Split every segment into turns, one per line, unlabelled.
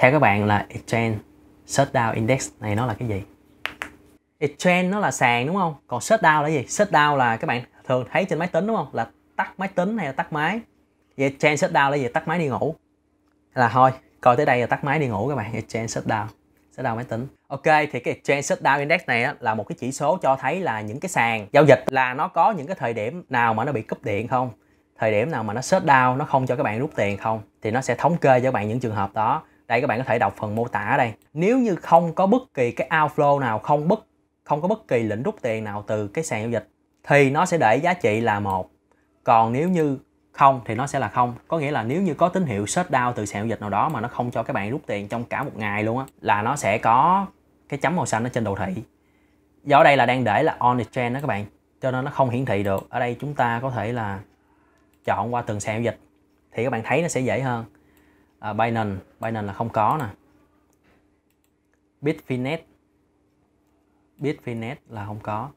theo các bạn là exchange shutdown index này nó là cái gì exchange nó là sàn đúng không còn shutdown là gì shutdown là các bạn thường thấy trên máy tính đúng không là tắt máy tính hay là tắt máy vậy exchange shutdown là gì tắt máy đi ngủ là thôi coi tới đây là tắt máy đi ngủ các bạn exchange shutdown shutdown máy tính ok thì cái exchange shutdown index này là một cái chỉ số cho thấy là những cái sàn giao dịch là nó có những cái thời điểm nào mà nó bị cúp điện không thời điểm nào mà nó shutdown nó không cho các bạn rút tiền không thì nó sẽ thống kê cho các bạn những trường hợp đó đây các bạn có thể đọc phần mô tả ở đây nếu như không có bất kỳ cái outflow nào không bất không có bất kỳ lệnh rút tiền nào từ cái sàn giao dịch thì nó sẽ để giá trị là một còn nếu như không thì nó sẽ là không có nghĩa là nếu như có tín hiệu shut down từ sàn giao dịch nào đó mà nó không cho các bạn rút tiền trong cả một ngày luôn á là nó sẽ có cái chấm màu xanh ở trên đồ thị do đây là đang để là on exchange đó các bạn cho nên nó không hiển thị được ở đây chúng ta có thể là chọn qua từng sàn giao dịch thì các bạn thấy nó sẽ dễ hơn à, Binance Binance là không có nè Bitfinex Bitfinex là không có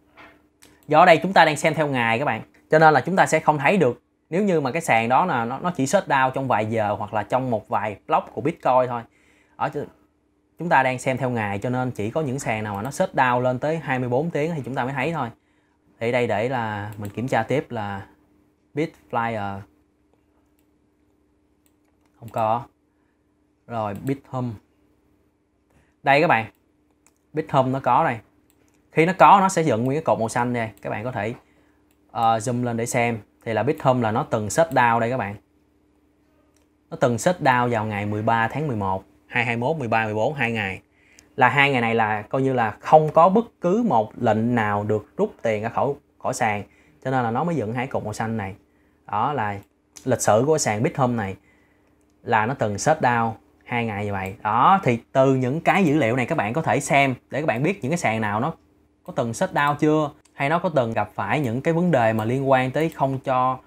do ở đây chúng ta đang xem theo ngày các bạn cho nên là chúng ta sẽ không thấy được nếu như mà cái sàn đó là nó, nó chỉ shut down trong vài giờ hoặc là trong một vài block của Bitcoin thôi ở chúng ta đang xem theo ngày cho nên chỉ có những sàn nào mà nó shut down lên tới 24 tiếng thì chúng ta mới thấy thôi thì đây để là mình kiểm tra tiếp là Bitflyer không có rồi Bithome đây các bạn Bithome nó có này khi nó có nó sẽ dựng nguyên cái cột màu xanh này các bạn có thể uh, zoom lên để xem thì là Bithome là nó từng set down đây các bạn nó từng set down vào ngày 13 tháng 11 221 13 14 2 ngày là hai ngày này là coi như là không có bất cứ một lệnh nào được rút tiền ra khỏi khỏi sàn cho nên là nó mới dựng hai cột màu xanh này đó là lịch sử của sàn Bithome này là nó từng set down hai ngày như vậy đó thì từ những cái dữ liệu này các bạn có thể xem để các bạn biết những cái sàn nào nó có từng set down chưa hay nó có từng gặp phải những cái vấn đề mà liên quan tới không cho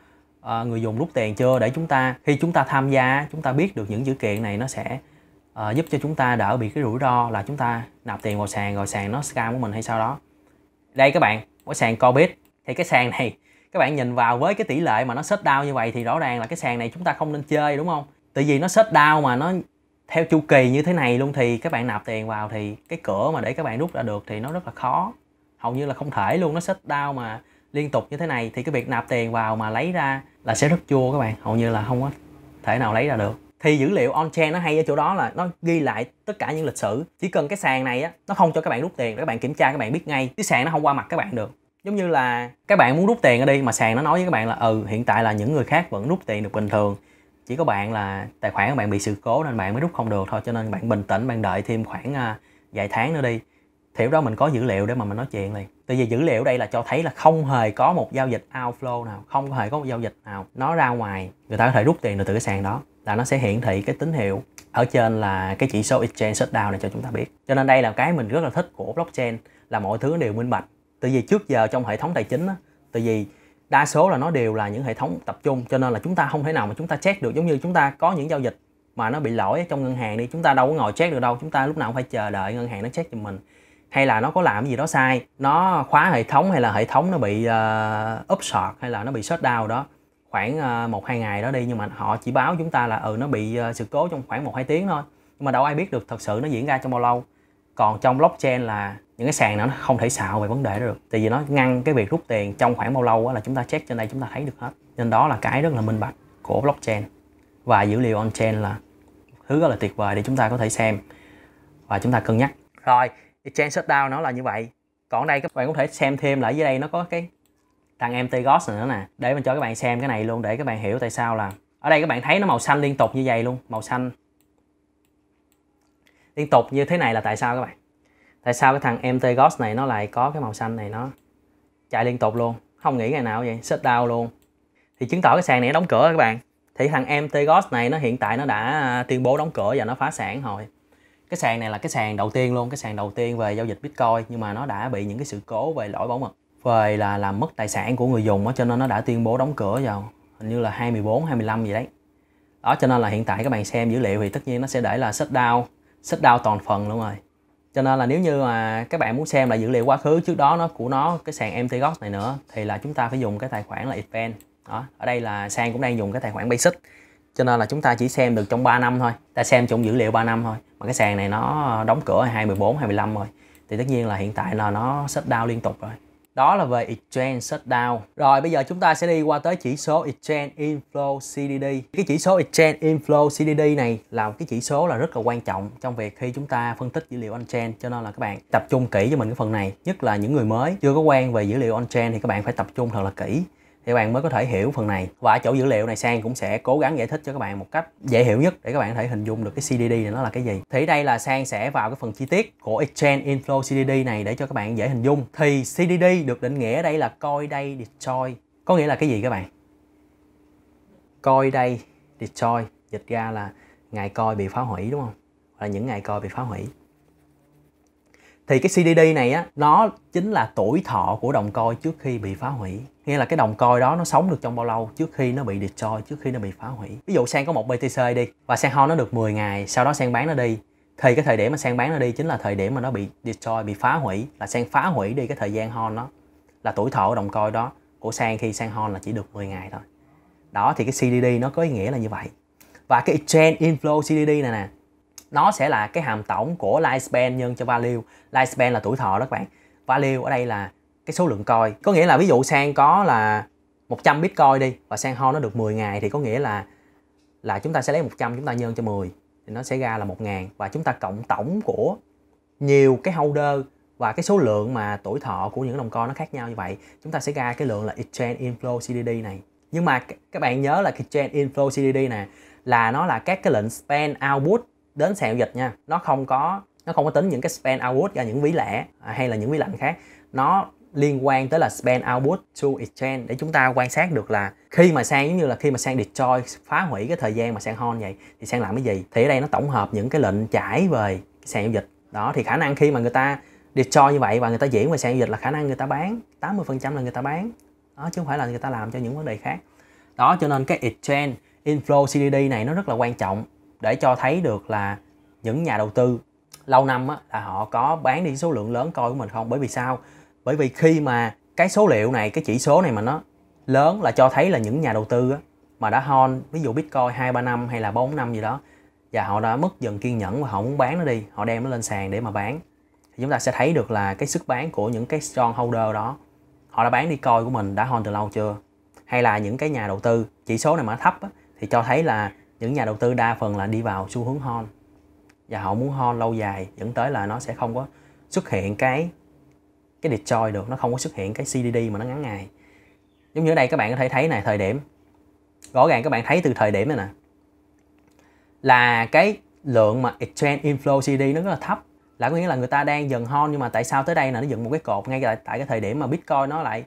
uh, người dùng rút tiền chưa để chúng ta khi chúng ta tham gia chúng ta biết được những dữ kiện này nó sẽ uh, giúp cho chúng ta đỡ bị cái rủi ro là chúng ta nạp tiền vào sàn rồi sàn nó scam của mình hay sao đó đây các bạn có sàn cobit thì cái sàn này các bạn nhìn vào với cái tỷ lệ mà nó set down như vậy thì rõ ràng là cái sàn này chúng ta không nên chơi đúng không tại vì nó set down mà nó theo chu kỳ như thế này luôn thì các bạn nạp tiền vào thì cái cửa mà để các bạn rút ra được thì nó rất là khó hầu như là không thể luôn nó sách đau mà liên tục như thế này thì cái việc nạp tiền vào mà lấy ra là sẽ rất chua các bạn hầu như là không có thể nào lấy ra được thì dữ liệu on chain nó hay ở chỗ đó là nó ghi lại tất cả những lịch sử chỉ cần cái sàn này á nó không cho các bạn rút tiền để các bạn kiểm tra các bạn biết ngay cái sàn nó không qua mặt các bạn được giống như là các bạn muốn rút tiền ở đi mà sàn nó nói với các bạn là ừ hiện tại là những người khác vẫn rút tiền được bình thường chỉ có bạn là tài khoản của bạn bị sự cố nên bạn mới rút không được thôi cho nên bạn bình tĩnh bạn đợi thêm khoảng à, vài tháng nữa đi thì lúc đó mình có dữ liệu để mà mình nói chuyện này. tại vì dữ liệu đây là cho thấy là không hề có một giao dịch outflow nào không hề có một giao dịch nào nó ra ngoài người ta có thể rút tiền được từ cái sàn đó là nó sẽ hiển thị cái tín hiệu ở trên là cái chỉ số exchange shutdown này cho chúng ta biết cho nên đây là cái mình rất là thích của blockchain là mọi thứ đều minh bạch tại vì trước giờ trong hệ thống tài chính á tại vì đa số là nó đều là những hệ thống tập trung cho nên là chúng ta không thể nào mà chúng ta check được giống như chúng ta có những giao dịch mà nó bị lỗi trong ngân hàng đi chúng ta đâu có ngồi check được đâu chúng ta lúc nào cũng phải chờ đợi ngân hàng nó check cho mình hay là nó có làm gì đó sai nó khóa hệ thống hay là hệ thống nó bị uh, ờ, upsort hay là nó bị shut down đó khoảng uh, một hai ngày đó đi nhưng mà họ chỉ báo chúng ta là ừ nó bị uh, sự cố trong khoảng một hai tiếng thôi nhưng mà đâu ai biết được thật sự nó diễn ra trong bao lâu còn trong blockchain là những cái sàn nào nó không thể xạo về vấn đề đó được tại vì nó ngăn cái việc rút tiền trong khoảng bao lâu là chúng ta check trên đây chúng ta thấy được hết nên đó là cái rất là minh bạch của blockchain và dữ liệu on chain là thứ rất là tuyệt vời để chúng ta có thể xem và chúng ta cân nhắc rồi chain shutdown nó là như vậy còn đây các bạn có thể xem thêm lại dưới đây nó có cái thằng MT Ghost nữa nè để mình cho các bạn xem cái này luôn để các bạn hiểu tại sao là ở đây các bạn thấy nó màu xanh liên tục như vậy luôn màu xanh liên tục như thế này là tại sao các bạn tại sao cái thằng MT Ghost này nó lại có cái màu xanh này nó chạy liên tục luôn không nghĩ ngày nào vậy shut down luôn thì chứng tỏ cái sàn này nó đóng cửa các bạn thì thằng MT Ghost này nó hiện tại nó đã à, tuyên bố đóng cửa và nó phá sản rồi cái sàn này là cái sàn đầu tiên luôn cái sàn đầu tiên về giao dịch Bitcoin nhưng mà nó đã bị những cái sự cố về lỗi bảo mật về là làm mất tài sản của người dùng đó, cho nên nó đã tuyên bố đóng cửa vào hình như là 24 25 gì đấy đó cho nên là hiện tại các bạn xem dữ liệu thì tất nhiên nó sẽ để là shutdown shutdown toàn phần luôn rồi cho nên là nếu như mà các bạn muốn xem lại dữ liệu quá khứ trước đó nó của nó cái sàn empty ghost này nữa thì là chúng ta phải dùng cái tài khoản là event đó ở đây là sàn cũng đang dùng cái tài khoản basic cho nên là chúng ta chỉ xem được trong 3 năm thôi ta xem trong dữ liệu 3 năm thôi mà cái sàn này nó đóng cửa 2014 25 rồi thì tất nhiên là hiện tại là nó shut down liên tục rồi đó là về exchange shutdown rồi bây giờ chúng ta sẽ đi qua tới chỉ số exchange inflow CDD cái chỉ số exchange inflow CDD này là một cái chỉ số là rất là quan trọng trong việc khi chúng ta phân tích dữ liệu on chain cho nên là các bạn tập trung kỹ cho mình cái phần này nhất là những người mới chưa có quen về dữ liệu on chain thì các bạn phải tập trung thật là kỹ thì các bạn mới có thể hiểu phần này và ở chỗ dữ liệu này Sang cũng sẽ cố gắng giải thích cho các bạn một cách dễ hiểu nhất để các bạn có thể hình dung được cái CDD này nó là cái gì thì đây là Sang sẽ vào cái phần chi tiết của Exchange Inflow CDD này để cho các bạn dễ hình dung thì CDD được định nghĩa đây là coi đây destroy có nghĩa là cái gì các bạn coi đây destroy dịch ra là ngày coi bị phá hủy đúng không là những ngày coi bị phá hủy thì cái CDD này á nó chính là tuổi thọ của đồng coi trước khi bị phá hủy nghĩa là cái đồng coi đó nó sống được trong bao lâu trước khi nó bị destroy trước khi nó bị phá hủy ví dụ sang có một BTC đi và sang ho nó được 10 ngày sau đó sang bán nó đi thì cái thời điểm mà sang bán nó đi chính là thời điểm mà nó bị destroy bị phá hủy là sang phá hủy đi cái thời gian ho nó là tuổi thọ của đồng coi đó của sang khi sang ho là chỉ được 10 ngày thôi đó thì cái CDD nó có ý nghĩa là như vậy và cái exchange inflow CDD này nè nó sẽ là cái hàm tổng của lifespan nhân cho value lifespan là tuổi thọ đó các bạn value ở đây là cái số lượng coin có nghĩa là ví dụ sang có là 100 bitcoin đi và sang ho nó được 10 ngày thì có nghĩa là là chúng ta sẽ lấy 100 chúng ta nhân cho 10 thì nó sẽ ra là 1.000 và chúng ta cộng tổng của nhiều cái holder và cái số lượng mà tuổi thọ của những đồng coin nó khác nhau như vậy chúng ta sẽ ra cái lượng là exchange inflow CDD này nhưng mà các bạn nhớ là exchange inflow CDD nè là nó là các cái lệnh spend output đến sàn giao dịch nha nó không có nó không có tính những cái span output ra những ví lẻ à, hay là những ví lạnh khác nó liên quan tới là span output to exchange để chúng ta quan sát được là khi mà sang giống như là khi mà sang deploy phá hủy cái thời gian mà sang hon vậy thì sang làm cái gì thì ở đây nó tổng hợp những cái lệnh chảy về cái sàn giao dịch đó thì khả năng khi mà người ta deploy như vậy và người ta diễn về sàn giao dịch là khả năng người ta bán 80% là người ta bán đó chứ không phải là người ta làm cho những vấn đề khác đó cho nên cái exchange inflow CDD này nó rất là quan trọng để cho thấy được là những nhà đầu tư lâu năm á, là họ có bán đi số lượng lớn coi của mình không bởi vì sao bởi vì khi mà cái số liệu này cái chỉ số này mà nó lớn là cho thấy là những nhà đầu tư á, mà đã hon ví dụ bitcoin hai ba năm hay là bốn năm gì đó và họ đã mất dần kiên nhẫn và họ muốn bán nó đi họ đem nó lên sàn để mà bán thì chúng ta sẽ thấy được là cái sức bán của những cái strong holder đó họ đã bán đi coi của mình đã hon từ lâu chưa hay là những cái nhà đầu tư chỉ số này mà thấp á, thì cho thấy là những nhà đầu tư đa phần là đi vào xu hướng hon và họ muốn hon lâu dài dẫn tới là nó sẽ không có xuất hiện cái cái Detroit được nó không có xuất hiện cái CDD mà nó ngắn ngày giống như ở đây các bạn có thể thấy này thời điểm rõ ràng các bạn thấy từ thời điểm này nè là cái lượng mà exchange inflow CD nó rất là thấp là có nghĩa là người ta đang dần hon nhưng mà tại sao tới đây là nó dựng một cái cột ngay tại, tại cái thời điểm mà Bitcoin nó lại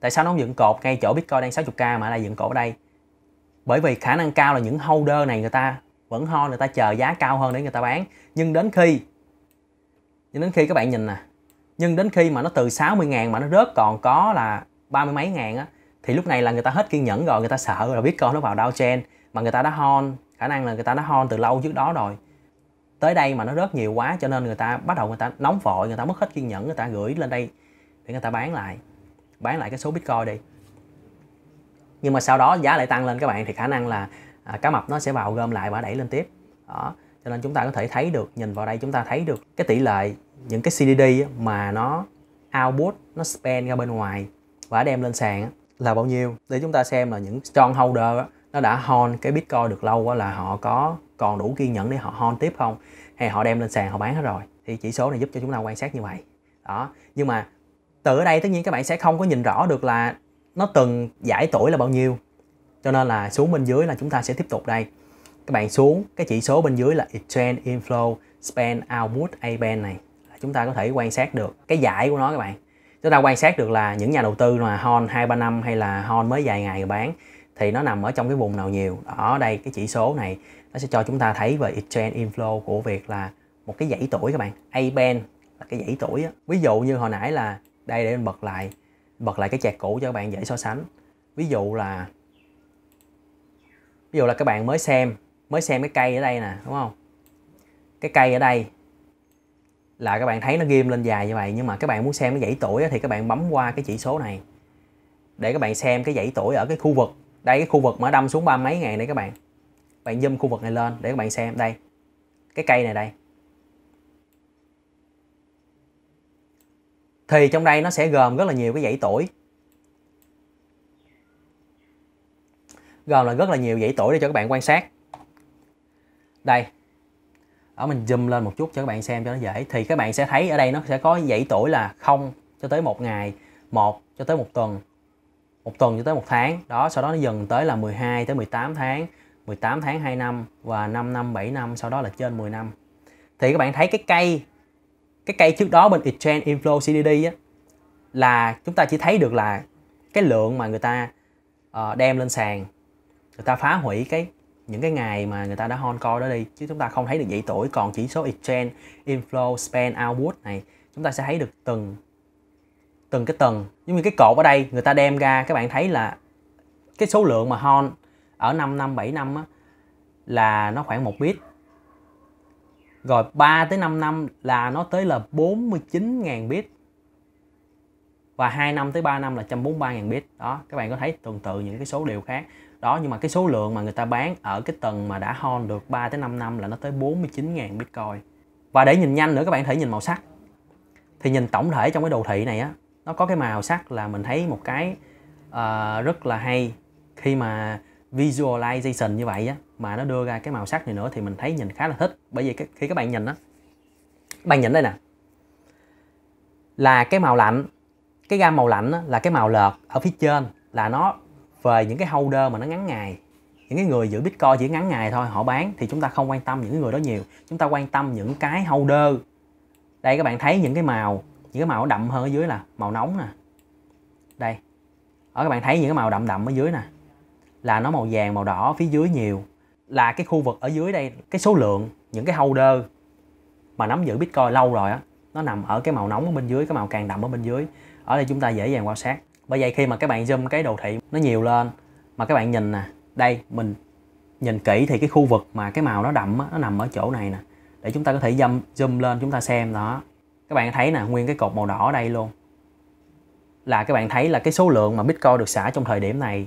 tại sao nó không dựng cột ngay chỗ Bitcoin đang 60k mà lại dựng cột ở đây bởi vì khả năng cao là những holder này người ta vẫn ho người ta chờ giá cao hơn để người ta bán nhưng đến khi nhưng đến khi các bạn nhìn nè nhưng đến khi mà nó từ 60 ngàn mà nó rớt còn có là ba mươi mấy ngàn á thì lúc này là người ta hết kiên nhẫn rồi người ta sợ rồi biết con nó vào downtrend mà người ta đã hon khả năng là người ta đã hon từ lâu trước đó rồi tới đây mà nó rớt nhiều quá cho nên người ta bắt đầu người ta nóng vội người ta mất hết kiên nhẫn người ta gửi lên đây để người ta bán lại bán lại cái số bitcoin đi nhưng mà sau đó giá lại tăng lên các bạn thì khả năng là à, cá mập nó sẽ vào gom lại và đẩy lên tiếp đó cho nên chúng ta có thể thấy được nhìn vào đây chúng ta thấy được cái tỷ lệ những cái CDD mà nó output nó spend ra bên ngoài và đem lên sàn là bao nhiêu để chúng ta xem là những strong holder nó đã hold cái bitcoin được lâu quá là họ có còn đủ kiên nhẫn để họ hold tiếp không hay họ đem lên sàn họ bán hết rồi thì chỉ số này giúp cho chúng ta quan sát như vậy đó nhưng mà từ ở đây tất nhiên các bạn sẽ không có nhìn rõ được là nó từng giải tuổi là bao nhiêu cho nên là xuống bên dưới là chúng ta sẽ tiếp tục đây các bạn xuống cái chỉ số bên dưới là exchange inflow span output a band này là chúng ta có thể quan sát được cái giải của nó các bạn chúng ta quan sát được là những nhà đầu tư mà hon hai ba năm hay là hon mới vài ngày bán thì nó nằm ở trong cái vùng nào nhiều ở đây cái chỉ số này nó sẽ cho chúng ta thấy về exchange inflow của việc là một cái dãy tuổi các bạn a band là cái dãy tuổi á ví dụ như hồi nãy là đây để mình bật lại bật lại cái chạc cũ cho các bạn dễ so sánh ví dụ là ví dụ là các bạn mới xem mới xem cái cây ở đây nè đúng không cái cây ở đây là các bạn thấy nó ghim lên dài như vậy nhưng mà các bạn muốn xem cái dãy tuổi thì các bạn bấm qua cái chỉ số này để các bạn xem cái dãy tuổi ở cái khu vực đây cái khu vực mà đâm xuống ba mấy ngày này các bạn bạn zoom khu vực này lên để các bạn xem đây cái cây này đây thì trong đây nó sẽ gồm rất là nhiều cái dãy tuổi gồm là rất là nhiều dãy tuổi để cho các bạn quan sát đây ở mình zoom lên một chút cho các bạn xem cho nó dễ thì các bạn sẽ thấy ở đây nó sẽ có dãy tuổi là không cho tới một ngày một cho tới một tuần một tuần cho tới một tháng đó sau đó nó dần tới là 12 tới 18 tháng 18 tháng 2 năm và 5 năm 7 năm sau đó là trên 10 năm thì các bạn thấy cái cây cái cây trước đó bên exchange inflow CDD á là chúng ta chỉ thấy được là cái lượng mà người ta uh, đem lên sàn người ta phá hủy cái những cái ngày mà người ta đã hold coin đó đi chứ chúng ta không thấy được dãy tuổi còn chỉ số exchange inflow spend output này chúng ta sẽ thấy được từng từng cái tầng giống như cái cột ở đây người ta đem ra các bạn thấy là cái số lượng mà hon ở 5 năm 7 năm á, là nó khoảng một bit rồi 3 tới 5 năm là nó tới là 49.000 bit. Và 2 năm tới 3 năm là 143.000 bit. Đó, các bạn có thấy tương tự những cái số điều khác. Đó, nhưng mà cái số lượng mà người ta bán ở cái tầng mà đã hon được 3 tới 5 năm là nó tới 49.000 Bitcoin. Và để nhìn nhanh nữa các bạn thể nhìn màu sắc. Thì nhìn tổng thể trong cái đồ thị này á, nó có cái màu sắc là mình thấy một cái uh, rất là hay khi mà visualization như vậy á mà nó đưa ra cái màu sắc này nữa thì mình thấy nhìn khá là thích bởi vì khi các bạn nhìn á bạn nhìn đây nè là cái màu lạnh cái gam màu lạnh á, là cái màu lợt ở phía trên là nó về những cái holder mà nó ngắn ngày những cái người giữ bitcoin chỉ ngắn ngày thôi họ bán thì chúng ta không quan tâm những người đó nhiều chúng ta quan tâm những cái holder đây các bạn thấy những cái màu những cái màu đậm hơn ở dưới là màu nóng nè đây ở các bạn thấy những cái màu đậm đậm ở dưới nè là nó màu vàng màu đỏ phía dưới nhiều là cái khu vực ở dưới đây cái số lượng những cái holder mà nắm giữ Bitcoin lâu rồi á nó nằm ở cái màu nóng ở bên dưới cái màu càng đậm ở bên dưới ở đây chúng ta dễ dàng quan sát bởi vậy khi mà các bạn zoom cái đồ thị nó nhiều lên mà các bạn nhìn nè đây mình nhìn kỹ thì cái khu vực mà cái màu nó đậm á, nó nằm ở chỗ này nè để chúng ta có thể zoom, zoom lên chúng ta xem đó các bạn thấy nè nguyên cái cột màu đỏ ở đây luôn là các bạn thấy là cái số lượng mà Bitcoin được xả trong thời điểm này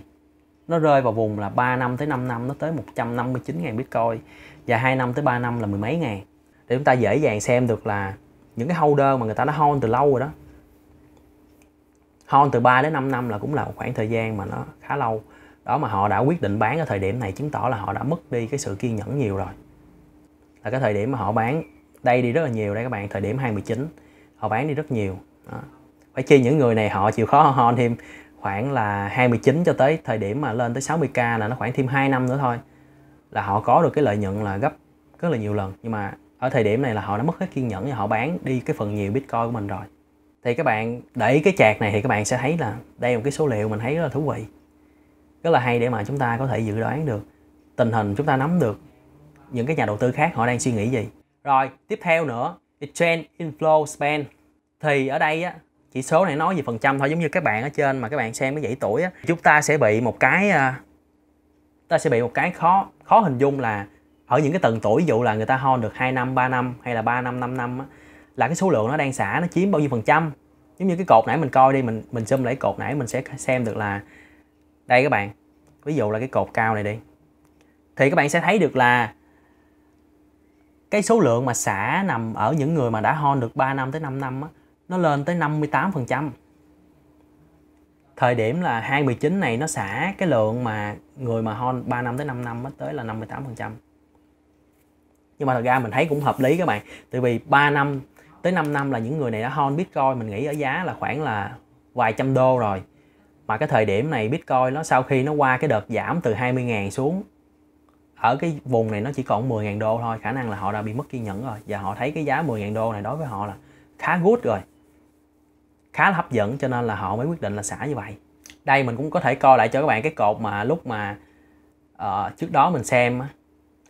nó rơi vào vùng là 3 năm tới 5 năm nó tới 159 ngàn Bitcoin và 2 năm tới 3 năm là mười mấy ngàn để chúng ta dễ dàng xem được là những cái holder mà người ta đã hold từ lâu rồi đó hold từ 3 đến 5 năm là cũng là một khoảng thời gian mà nó khá lâu đó mà họ đã quyết định bán ở thời điểm này chứng tỏ là họ đã mất đi cái sự kiên nhẫn nhiều rồi là cái thời điểm mà họ bán đây đi rất là nhiều đây các bạn thời điểm 29 họ bán đi rất nhiều đó. phải chi những người này họ chịu khó hold thêm khoảng là 29 cho tới thời điểm mà lên tới 60k là nó khoảng thêm 2 năm nữa thôi là họ có được cái lợi nhuận là gấp rất là nhiều lần nhưng mà ở thời điểm này là họ đã mất hết kiên nhẫn và họ bán đi cái phần nhiều bitcoin của mình rồi thì các bạn để cái chạc này thì các bạn sẽ thấy là đây là một cái số liệu mình thấy rất là thú vị rất là hay để mà chúng ta có thể dự đoán được tình hình chúng ta nắm được những cái nhà đầu tư khác họ đang suy nghĩ gì rồi tiếp theo nữa trend inflow span thì ở đây á, chỉ số này nói về phần trăm thôi giống như các bạn ở trên mà các bạn xem cái dãy tuổi á chúng ta sẽ bị một cái à, ta sẽ bị một cái khó khó hình dung là ở những cái tầng tuổi ví dụ là người ta hôn được 2 năm 3 năm hay là 3 năm 5 năm á, là cái số lượng nó đang xả nó chiếm bao nhiêu phần trăm giống như cái cột nãy mình coi đi mình mình xem lấy cột nãy mình sẽ xem được là đây các bạn ví dụ là cái cột cao này đi thì các bạn sẽ thấy được là cái số lượng mà xả nằm ở những người mà đã hôn được 3 năm tới 5 năm á, nó lên tới 58%. Thời điểm là 2019 này nó xả cái lượng mà người mà hon 3 năm tới 5 năm mới tới là 58%. Nhưng mà thật ra mình thấy cũng hợp lý các bạn. Tại vì 3 năm tới 5 năm là những người này đã hon Bitcoin mình nghĩ ở giá là khoảng là vài trăm đô rồi. Mà cái thời điểm này Bitcoin nó sau khi nó qua cái đợt giảm từ 20.000 xuống ở cái vùng này nó chỉ còn 10.000 đô thôi khả năng là họ đã bị mất kiên nhẫn rồi và họ thấy cái giá 10.000 đô này đối với họ là khá good rồi khá là hấp dẫn cho nên là họ mới quyết định là xả như vậy đây mình cũng có thể coi lại cho các bạn cái cột mà lúc mà uh, trước đó mình xem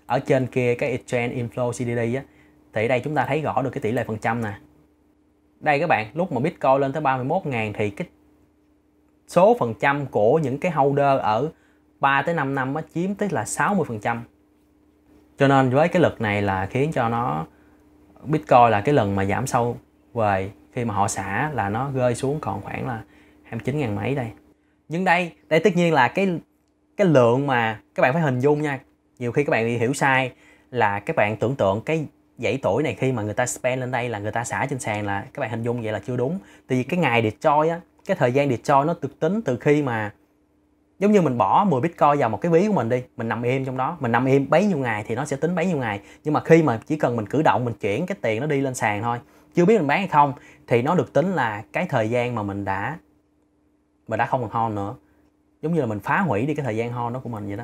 ở trên kia cái trend inflow CDD á thì đây chúng ta thấy rõ được cái tỷ lệ phần trăm nè đây các bạn lúc mà Bitcoin lên tới 31.000 thì cái số phần trăm của những cái holder ở 3 tới 5 năm nó chiếm tới là 60 phần trăm cho nên với cái lực này là khiến cho nó Bitcoin là cái lần mà giảm sâu về khi mà họ xả là nó rơi xuống còn khoảng là 29 000 mấy đây nhưng đây đây tất nhiên là cái cái lượng mà các bạn phải hình dung nha nhiều khi các bạn bị hiểu sai là các bạn tưởng tượng cái dãy tuổi này khi mà người ta spend lên đây là người ta xả trên sàn là các bạn hình dung vậy là chưa đúng tại vì cái ngày để cho á cái thời gian để cho nó được tính từ khi mà giống như mình bỏ 10 bitcoin vào một cái ví của mình đi mình nằm im trong đó mình nằm im bấy nhiêu ngày thì nó sẽ tính bấy nhiêu ngày nhưng mà khi mà chỉ cần mình cử động mình chuyển cái tiền nó đi lên sàn thôi chưa biết mình bán hay không thì nó được tính là cái thời gian mà mình đã mình đã không còn ho nữa giống như là mình phá hủy đi cái thời gian ho đó của mình vậy đó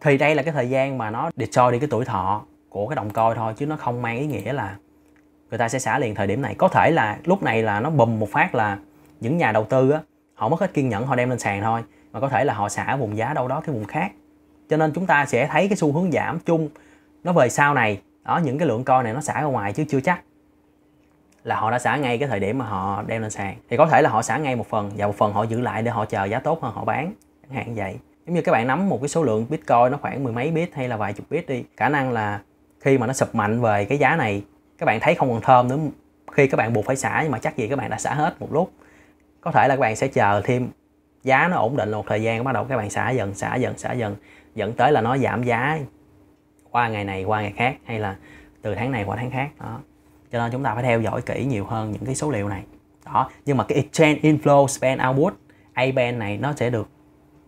thì đây là cái thời gian mà nó để cho đi cái tuổi thọ của cái động coi thôi chứ nó không mang ý nghĩa là người ta sẽ xả liền thời điểm này có thể là lúc này là nó bùm một phát là những nhà đầu tư á họ mất hết kiên nhẫn họ đem lên sàn thôi mà có thể là họ xả vùng giá đâu đó cái vùng khác cho nên chúng ta sẽ thấy cái xu hướng giảm chung nó về sau này đó những cái lượng coi này nó xả ra ngoài chứ chưa chắc là họ đã xả ngay cái thời điểm mà họ đem lên sàn thì có thể là họ xả ngay một phần và một phần họ giữ lại để họ chờ giá tốt hơn họ bán chẳng hạn vậy giống như các bạn nắm một cái số lượng bitcoin nó khoảng mười mấy bit hay là vài chục bit đi khả năng là khi mà nó sụp mạnh về cái giá này các bạn thấy không còn thơm nữa khi các bạn buộc phải xả nhưng mà chắc gì các bạn đã xả hết một lúc có thể là các bạn sẽ chờ thêm giá nó ổn định một thời gian bắt đầu các bạn xả dần xả dần xả dần dẫn tới là nó giảm giá qua ngày này qua ngày khác hay là từ tháng này qua tháng khác đó cho nên chúng ta phải theo dõi kỹ nhiều hơn những cái số liệu này đó nhưng mà cái exchange inflow spend output A-band này nó sẽ được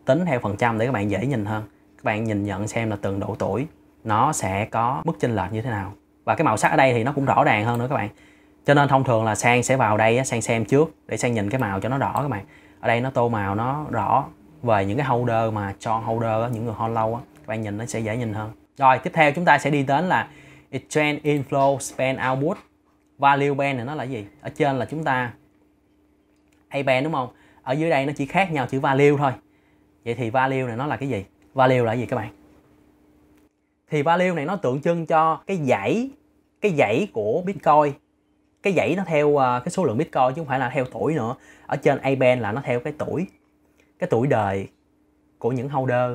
tính theo phần trăm để các bạn dễ nhìn hơn các bạn nhìn nhận xem là từng độ tuổi nó sẽ có mức chênh lệch như thế nào và cái màu sắc ở đây thì nó cũng rõ ràng hơn nữa các bạn cho nên thông thường là sang sẽ vào đây sang xem trước để sang nhìn cái màu cho nó rõ các bạn ở đây nó tô màu nó rõ về những cái holder mà cho holder những người hold lâu các bạn nhìn nó sẽ dễ nhìn hơn rồi tiếp theo chúng ta sẽ đi đến là exchange inflow spend output value band này nó là gì ở trên là chúng ta a band đúng không ở dưới đây nó chỉ khác nhau chữ value thôi vậy thì value này nó là cái gì value là gì các bạn thì value này nó tượng trưng cho cái dãy cái dãy của bitcoin cái dãy nó theo à, cái số lượng bitcoin chứ không phải là theo tuổi nữa ở trên a band là nó theo cái tuổi cái tuổi đời của những holder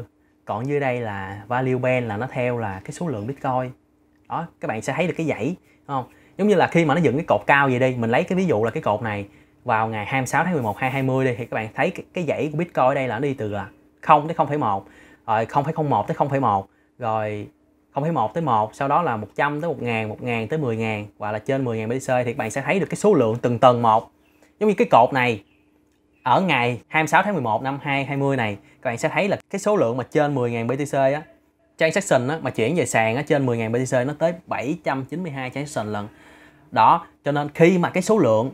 còn dưới đây là value band là nó theo là cái số lượng bitcoin đó các bạn sẽ thấy được cái dãy đúng không giống như là khi mà nó dựng cái cột cao vậy đi mình lấy cái ví dụ là cái cột này vào ngày 26 tháng 11 2020 đi thì các bạn thấy cái, cái dãy của Bitcoin ở đây là nó đi từ là 0 tới 0,1 rồi 0,01 tới 0,1 rồi 0,1 tới 1 sau đó là 100 tới 1000 1000 tới 10000 và là trên 10000 BTC thì các bạn sẽ thấy được cái số lượng từng tầng một giống như cái cột này ở ngày 26 tháng 11 năm 2020 này các bạn sẽ thấy là cái số lượng mà trên 10.000 BTC á transaction á, mà chuyển về sàn á, trên 10.000 BTC nó tới 792 transaction lần đó cho nên khi mà cái số lượng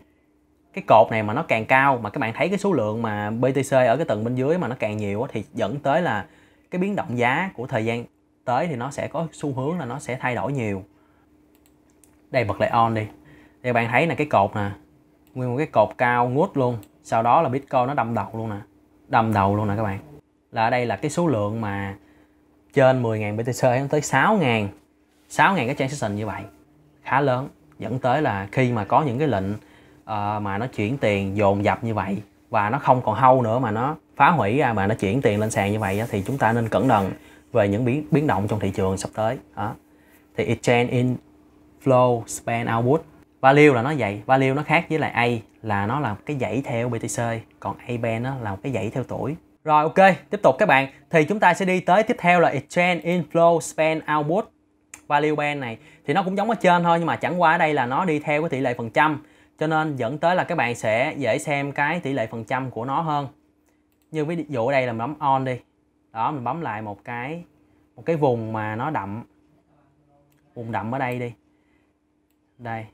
cái cột này mà nó càng cao mà các bạn thấy cái số lượng mà BTC ở cái tầng bên dưới mà nó càng nhiều thì dẫn tới là cái biến động giá của thời gian tới thì nó sẽ có xu hướng là nó sẽ thay đổi nhiều đây bật lại on đi thì bạn thấy là cái cột nè nguyên một cái cột cao ngút luôn sau đó là Bitcoin nó đâm đầu luôn nè đâm đầu luôn nè các bạn là đây là cái số lượng mà trên 10.000 BTC nó tới 6.000 6.000 cái transaction như vậy khá lớn dẫn tới là khi mà có những cái lệnh uh, mà nó chuyển tiền dồn dập như vậy và nó không còn hâu nữa mà nó phá hủy ra mà nó chuyển tiền lên sàn như vậy thì chúng ta nên cẩn thận về những biến biến động trong thị trường sắp tới đó. thì exchange in flow span output value là nó vậy value nó khác với lại A là nó là cái dãy theo BTC còn A band nó là một cái dãy theo tuổi rồi ok tiếp tục các bạn thì chúng ta sẽ đi tới tiếp theo là exchange inflow span output value band này thì nó cũng giống ở trên thôi nhưng mà chẳng qua ở đây là nó đi theo cái tỷ lệ phần trăm cho nên dẫn tới là các bạn sẽ dễ xem cái tỷ lệ phần trăm của nó hơn như ví dụ ở đây là mình bấm on đi đó mình bấm lại một cái một cái vùng mà nó đậm vùng đậm ở đây đi đây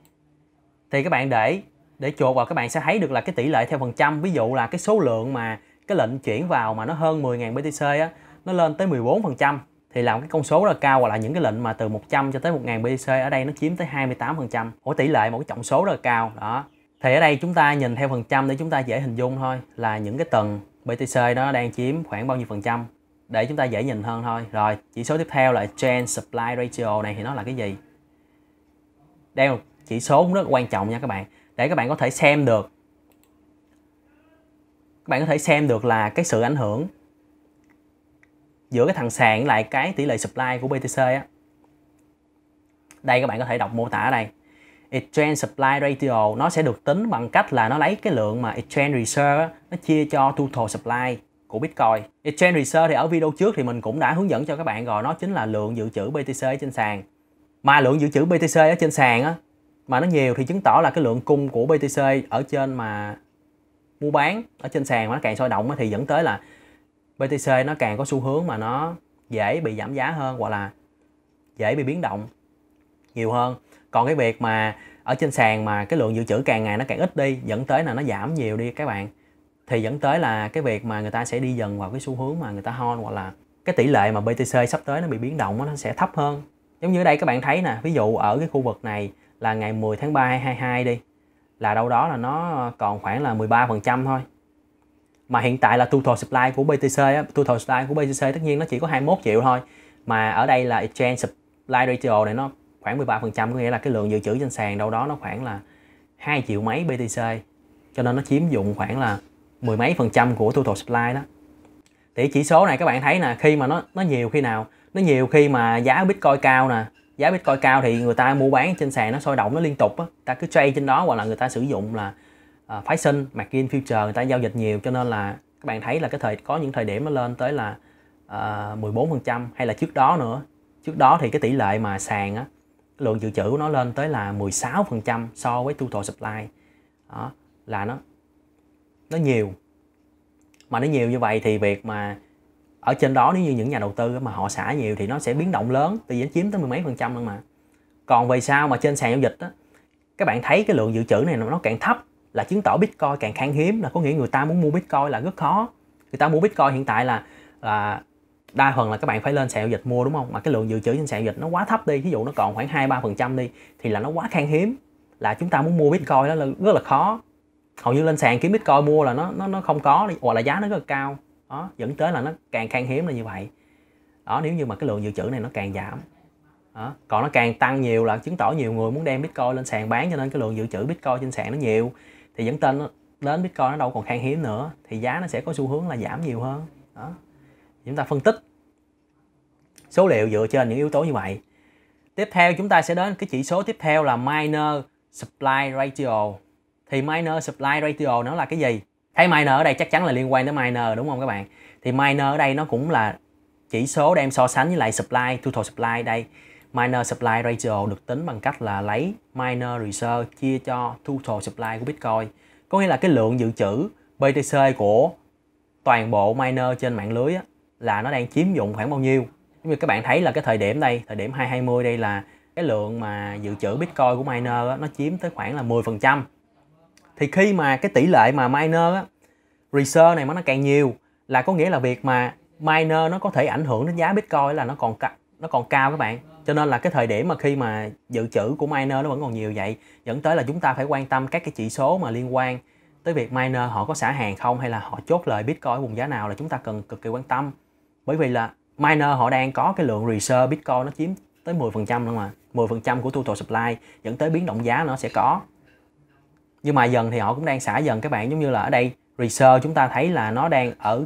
thì các bạn để để chuột vào các bạn sẽ thấy được là cái tỷ lệ theo phần trăm ví dụ là cái số lượng mà cái lệnh chuyển vào mà nó hơn 10.000 BTC á nó lên tới 14% thì làm cái con số rất là cao hoặc là những cái lệnh mà từ 100 cho tới 1000 BTC ở đây nó chiếm tới 28% mỗi tỷ lệ một cái trọng số rất là cao đó thì ở đây chúng ta nhìn theo phần trăm để chúng ta dễ hình dung thôi là những cái tầng BTC nó đang chiếm khoảng bao nhiêu phần trăm để chúng ta dễ nhìn hơn thôi rồi chỉ số tiếp theo là chain supply ratio này thì nó là cái gì đây là chỉ số cũng rất quan trọng nha các bạn để các bạn có thể xem được các bạn có thể xem được là cái sự ảnh hưởng giữa cái thằng sàn với lại cái tỷ lệ supply của BTC á đây các bạn có thể đọc mô tả ở đây exchange supply ratio nó sẽ được tính bằng cách là nó lấy cái lượng mà exchange reserve á, nó chia cho total supply của Bitcoin. Exchange Reserve thì ở video trước thì mình cũng đã hướng dẫn cho các bạn rồi, nó chính là lượng dự trữ BTC ở trên sàn. Mà lượng dự trữ BTC ở trên sàn á mà nó nhiều thì chứng tỏ là cái lượng cung của BTC ở trên mà mua bán ở trên sàn mà nó càng sôi động thì dẫn tới là BTC nó càng có xu hướng mà nó dễ bị giảm giá hơn hoặc là dễ bị biến động nhiều hơn còn cái việc mà ở trên sàn mà cái lượng dự trữ càng ngày nó càng ít đi dẫn tới là nó giảm nhiều đi các bạn thì dẫn tới là cái việc mà người ta sẽ đi dần vào cái xu hướng mà người ta hon hoặc là cái tỷ lệ mà BTC sắp tới nó bị biến động nó sẽ thấp hơn giống như ở đây các bạn thấy nè ví dụ ở cái khu vực này là ngày 10 tháng 3 2022 đi là đâu đó là nó còn khoảng là 13 phần trăm thôi mà hiện tại là total supply của BTC á, total supply của BTC tất nhiên nó chỉ có 21 triệu thôi mà ở đây là exchange supply ratio này nó khoảng 13% có nghĩa là cái lượng dự trữ trên sàn đâu đó nó khoảng là 2 triệu mấy BTC cho nên nó chiếm dụng khoảng là mười mấy phần trăm của total supply đó thì chỉ số này các bạn thấy nè khi mà nó nó nhiều khi nào nó nhiều khi mà giá bitcoin cao nè giá bitcoin cao thì người ta mua bán trên sàn nó sôi động nó liên tục á ta cứ trade trên đó hoặc là người ta sử dụng là uh, ờ, Phison, McGinn Future người ta giao dịch nhiều cho nên là các bạn thấy là cái thời có những thời điểm nó lên tới là uh, ờ, 14% hay là trước đó nữa. Trước đó thì cái tỷ lệ mà sàn á lượng dự trữ của nó lên tới là 16% so với total supply. Đó, là nó nó nhiều. Mà nó nhiều như vậy thì việc mà ở trên đó nếu như những nhà đầu tư mà họ xả nhiều thì nó sẽ biến động lớn từ vì chiếm tới mười mấy phần trăm luôn mà còn về sau mà trên sàn giao dịch á các bạn thấy cái lượng dự trữ này nó càng thấp là chứng tỏ Bitcoin càng khan hiếm là có nghĩa người ta muốn mua Bitcoin là rất khó người ta mua Bitcoin hiện tại là là đa phần là các bạn phải lên sàn giao dịch mua đúng không mà cái lượng dự trữ trên sàn giao dịch nó quá thấp đi ví dụ nó còn khoảng hai ba phần trăm đi thì là nó quá khan hiếm là chúng ta muốn mua Bitcoin đó là rất là khó hầu như lên sàn kiếm Bitcoin mua là nó nó nó không có đi hoặc là giá nó rất là cao đó dẫn tới là nó càng khan hiếm là như vậy đó nếu như mà cái lượng dự trữ này nó càng giảm đó. còn nó càng tăng nhiều là chứng tỏ nhiều người muốn đem bitcoin lên sàn bán cho nên cái lượng dự trữ bitcoin trên sàn nó nhiều thì dẫn tên đến Bitcoin nó đâu còn khan hiếm nữa thì giá nó sẽ có xu hướng là giảm nhiều hơn đó chúng ta phân tích số liệu dựa trên những yếu tố như vậy tiếp theo chúng ta sẽ đến cái chỉ số tiếp theo là miner supply ratio thì miner supply ratio nó là cái gì thấy miner ở đây chắc chắn là liên quan tới miner đúng không các bạn thì miner ở đây nó cũng là chỉ số đem so sánh với lại supply total supply đây Miner Supply Ratio được tính bằng cách là lấy Miner Reserve chia cho Total Supply của Bitcoin. Có nghĩa là cái lượng dự trữ BTC của toàn bộ miner trên mạng lưới á, là nó đang chiếm dụng khoảng bao nhiêu. như các bạn thấy là cái thời điểm đây, thời điểm 220 đây là cái lượng mà dự trữ Bitcoin của miner á, nó chiếm tới khoảng là 10%. Thì khi mà cái tỷ lệ mà miner á, reserve này mà nó càng nhiều là có nghĩa là việc mà miner nó có thể ảnh hưởng đến giá Bitcoin là nó còn nó còn cao các bạn cho nên là cái thời điểm mà khi mà dự trữ của miner nó vẫn còn nhiều vậy dẫn tới là chúng ta phải quan tâm các cái chỉ số mà liên quan tới việc miner họ có xả hàng không hay là họ chốt lời bitcoin ở vùng giá nào là chúng ta cần cực kỳ quan tâm bởi vì là miner họ đang có cái lượng reserve bitcoin nó chiếm tới 10% nữa mà 10% của total supply dẫn tới biến động giá nó sẽ có nhưng mà dần thì họ cũng đang xả dần các bạn giống như là ở đây reserve chúng ta thấy là nó đang ở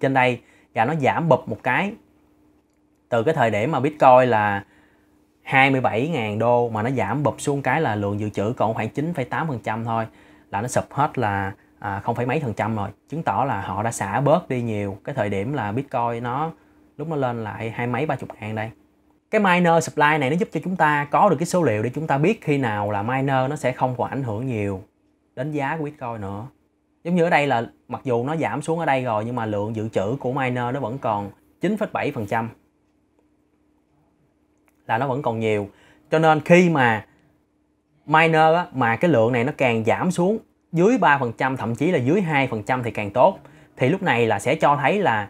trên đây và nó giảm bập một cái từ cái thời điểm mà Bitcoin là 27.000 đô mà nó giảm bập xuống cái là lượng dự trữ còn khoảng 9,8% thôi là nó sụp hết là à, không phải mấy phần trăm rồi chứng tỏ là họ đã xả bớt đi nhiều cái thời điểm là Bitcoin nó lúc nó lên lại hai mấy ba chục ngàn đây cái miner supply này nó giúp cho chúng ta có được cái số liệu để chúng ta biết khi nào là miner nó sẽ không còn ảnh hưởng nhiều đến giá của Bitcoin nữa giống như ở đây là mặc dù nó giảm xuống ở đây rồi nhưng mà lượng dự trữ của miner nó vẫn còn 9,7% là nó vẫn còn nhiều cho nên khi mà miner á, mà cái lượng này nó càng giảm xuống dưới 3% thậm chí là dưới 2% thì càng tốt thì lúc này là sẽ cho thấy là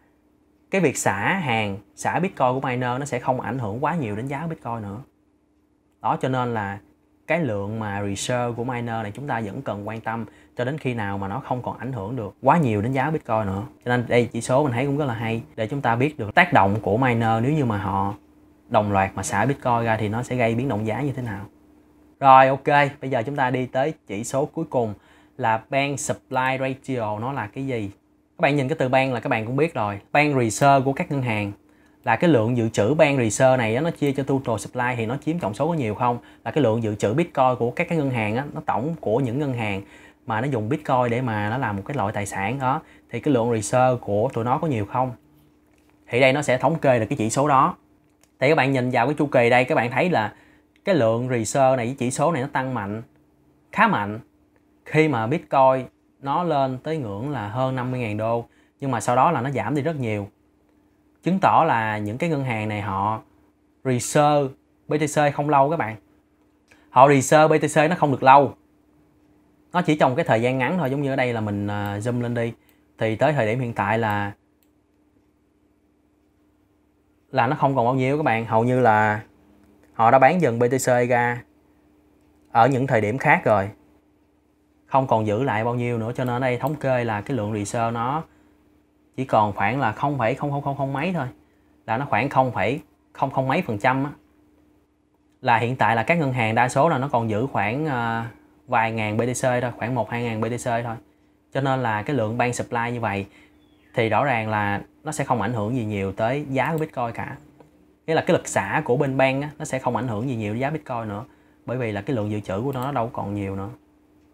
cái việc xả hàng xả bitcoin của miner nó sẽ không ảnh hưởng quá nhiều đến giá của bitcoin nữa đó cho nên là cái lượng mà reserve của miner này chúng ta vẫn cần quan tâm cho đến khi nào mà nó không còn ảnh hưởng được quá nhiều đến giá bitcoin nữa cho nên đây chỉ số mình thấy cũng rất là hay để chúng ta biết được tác động của miner nếu như mà họ đồng loạt mà xả Bitcoin ra thì nó sẽ gây biến động giá như thế nào. Rồi ok, bây giờ chúng ta đi tới chỉ số cuối cùng là Bank Supply Ratio nó là cái gì? Các bạn nhìn cái từ bank là các bạn cũng biết rồi. Bank Reserve của các ngân hàng là cái lượng dự trữ bank reserve này nó chia cho total supply thì nó chiếm tổng số có nhiều không là cái lượng dự trữ bitcoin của các cái ngân hàng á, nó tổng của những ngân hàng mà nó dùng bitcoin để mà nó làm một cái loại tài sản đó thì cái lượng reserve của tụi nó có nhiều không thì đây nó sẽ thống kê được cái chỉ số đó thì các bạn nhìn vào cái chu kỳ đây các bạn thấy là cái lượng research này với chỉ số này nó tăng mạnh khá mạnh khi mà Bitcoin nó lên tới ngưỡng là hơn 50.000 đô nhưng mà sau đó là nó giảm đi rất nhiều chứng tỏ là những cái ngân hàng này họ research BTC không lâu các bạn họ research BTC nó không được lâu nó chỉ trong cái thời gian ngắn thôi giống như ở đây là mình à, zoom lên đi thì tới thời điểm hiện tại là là nó không còn bao nhiêu các bạn hầu như là họ đã bán dần BTC ra ở những thời điểm khác rồi không còn giữ lại bao nhiêu nữa cho nên ở đây thống kê là cái lượng research nó chỉ còn khoảng là không không không phẩy không mấy thôi là nó khoảng không không phẩy không mấy phần trăm á. là hiện tại là các ngân hàng đa số là nó còn giữ khoảng ờ, vài ngàn BTC thôi khoảng một hai ngàn BTC thôi cho nên là cái lượng ban supply như vậy thì rõ ràng là nó sẽ không ảnh hưởng gì nhiều tới giá của Bitcoin cả nghĩa là cái lực xả của bên bank á, nó sẽ không ảnh hưởng gì nhiều đến giá Bitcoin nữa bởi vì là cái lượng dự trữ của nó đâu còn nhiều nữa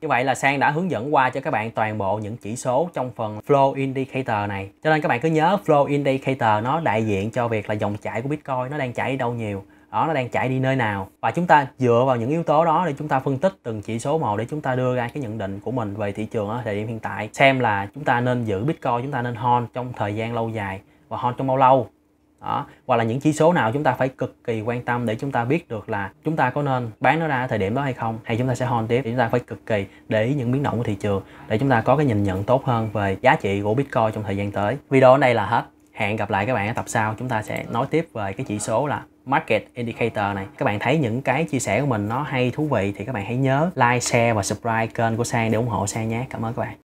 như vậy là Sang đã hướng dẫn qua cho các bạn toàn bộ những chỉ số trong phần Flow Indicator này. Cho nên các bạn cứ nhớ Flow Indicator nó đại diện cho việc là dòng chảy của Bitcoin nó đang chảy đâu nhiều đó nó đang chạy đi nơi nào và chúng ta dựa vào những yếu tố đó để chúng ta phân tích từng chỉ số màu để chúng ta đưa ra cái nhận định của mình về thị trường ở thời điểm hiện tại xem là chúng ta nên giữ bitcoin chúng ta nên hold trong thời gian lâu dài và hold trong bao lâu đó hoặc là những chỉ số nào chúng ta phải cực kỳ quan tâm để chúng ta biết được là chúng ta có nên bán nó ra ở thời điểm đó hay không hay chúng ta sẽ hold tiếp thì chúng ta phải cực kỳ để ý những biến động của thị trường để chúng ta có cái nhìn nhận tốt hơn về giá trị của bitcoin trong thời gian tới video ở đây là hết hẹn gặp lại các bạn ở tập sau chúng ta sẽ nói tiếp về cái chỉ số là Market Indicator này các bạn thấy những cái chia sẻ của mình nó hay thú vị thì các bạn hãy nhớ like, share và subscribe kênh của Sang để ủng hộ Sang nhé. Cảm ơn các bạn.